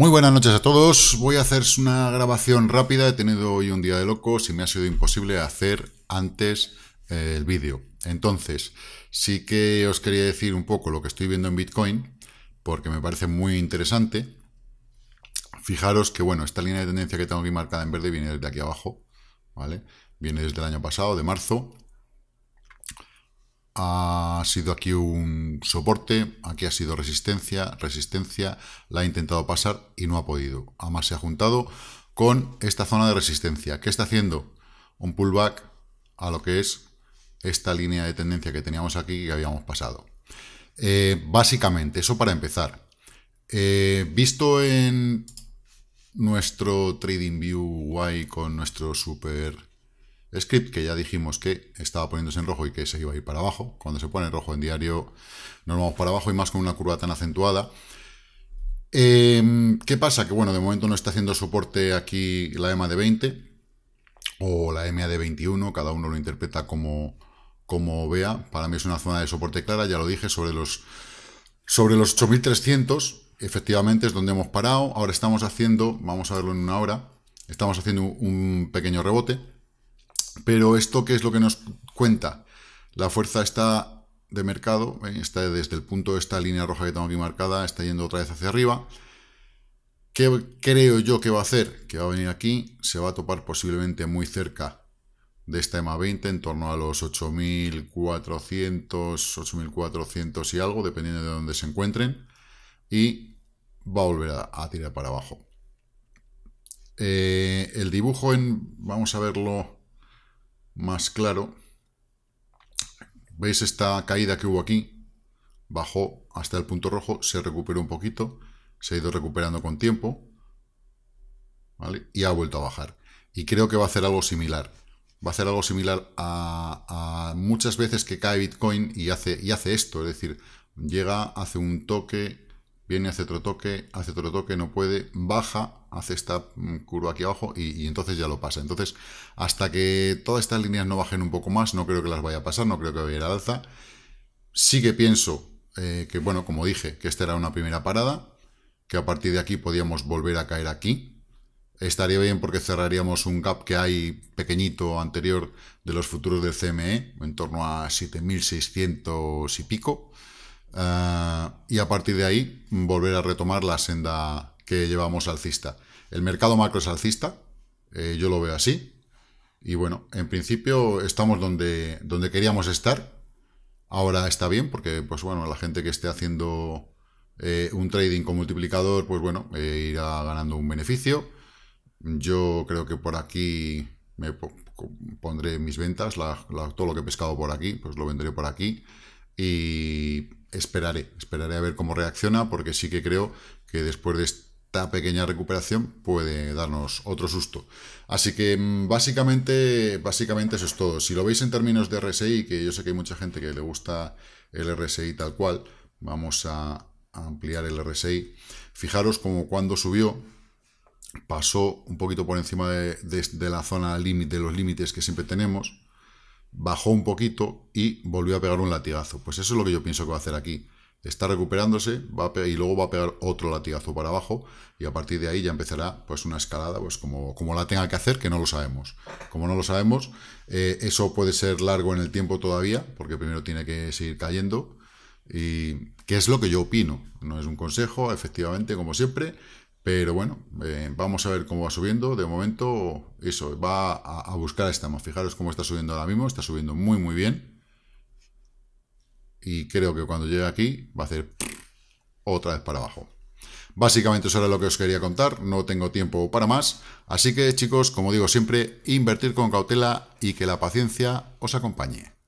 Muy buenas noches a todos. Voy a hacer una grabación rápida. He tenido hoy un día de locos y me ha sido imposible hacer antes eh, el vídeo. Entonces, sí que os quería decir un poco lo que estoy viendo en Bitcoin, porque me parece muy interesante. Fijaros que, bueno, esta línea de tendencia que tengo aquí marcada en verde viene desde aquí abajo, ¿vale? Viene desde el año pasado, de marzo, ha sido aquí un soporte, aquí ha sido resistencia, resistencia, la ha intentado pasar y no ha podido. Además se ha juntado con esta zona de resistencia. ¿Qué está haciendo? Un pullback a lo que es esta línea de tendencia que teníamos aquí y que habíamos pasado. Eh, básicamente, eso para empezar. Eh, visto en nuestro Trading View con nuestro super Script, que ya dijimos que estaba poniéndose en rojo y que se iba a ir para abajo. Cuando se pone en rojo en diario, nos vamos para abajo y más con una curva tan acentuada. Em, ¿Qué pasa? Que bueno, de momento no está haciendo soporte aquí la EMA de 20 o la MA de 21, cada uno lo interpreta como, como vea. Para mí es una zona de soporte clara, ya lo dije, sobre los, sobre los 8300, efectivamente es donde hemos parado. Ahora estamos haciendo, vamos a verlo en una hora, estamos haciendo un pequeño rebote pero esto, ¿qué es lo que nos cuenta? La fuerza está de mercado, ¿eh? está desde el punto de esta línea roja que tengo aquí marcada, está yendo otra vez hacia arriba. ¿Qué creo yo que va a hacer? Que va a venir aquí, se va a topar posiblemente muy cerca de esta EMA 20, en torno a los 8.400, 8.400 y algo, dependiendo de dónde se encuentren, y va a volver a, tirar para abajo. Eh, el dibujo en, vamos a verlo más claro, veis esta caída que hubo aquí, bajó hasta el punto rojo, se recuperó un poquito, se ha ido recuperando con tiempo, ¿vale? Y ha vuelto a bajar. Y creo que va a hacer algo similar. Va a hacer algo similar a, muchas veces que cae Bitcoin y hace, y hace esto, es decir, llega, hace un toque, viene, hace otro toque, hace otro toque, no puede, baja, hace esta mm, curva aquí abajo y, entonces ya lo pasa. Entonces, hasta que todas estas líneas no bajen un poco más, no creo que las vaya a pasar, no creo que vaya a ir al alza. Sí que pienso eh, que, bueno, como dije, que esta era una primera parada, que a partir de aquí podíamos volver a caer aquí. Estaría bien porque cerraríamos un gap que hay pequeñito anterior de los futuros del CME, en torno a 7.600 y pico. Ah, y a partir de ahí volver a retomar la senda que llevamos alcista. El mercado macro es alcista, eh, yo lo veo así. Y bueno, en principio estamos donde, donde queríamos estar. Ahora está bien porque, pues bueno, la gente que esté haciendo eh, un trading con multiplicador, pues bueno, eh, irá ganando un beneficio. Yo creo que por aquí me pondré mis ventas, todo lo que he pescado por aquí, pues lo vendré por aquí. Y esperaré, esperaré a ver cómo reacciona, porque sí que creo que después de esta pequeña recuperación puede darnos otro susto. Así que mm, básicamente, básicamente eso es todo. Si lo veis en términos de RSI, que yo sé que hay mucha gente que le gusta el RSI tal cual, vamos a ampliar el RSI. Fijaros como cuando subió, pasó un poquito por encima de, de la zona límite, de los límites que siempre tenemos, bajó un poquito y volvió a pegar un latigazo. Pues eso es lo que yo pienso que va a hacer aquí. Está recuperándose va y luego va a pegar otro latigazo para abajo y a partir de ahí ya empezará pues una escalada, pues como, como la tenga que hacer, que no lo sabemos. Como no lo sabemos, eh, eso puede ser largo en el tiempo todavía, porque primero tiene que seguir cayendo. Y qué es lo que yo opino, no es un consejo, efectivamente, como siempre, pero bueno, eh, vamos a ver cómo va subiendo. De momento, eso, va a, buscar Estamos. Fijaros cómo está subiendo ahora mismo. Está subiendo muy, muy bien. Y creo que cuando llegue aquí va a hacer otra vez para abajo. Básicamente eso era lo que os quería contar, no tengo tiempo para más, así que chicos, como digo siempre, invertir con cautela y que la paciencia os acompañe.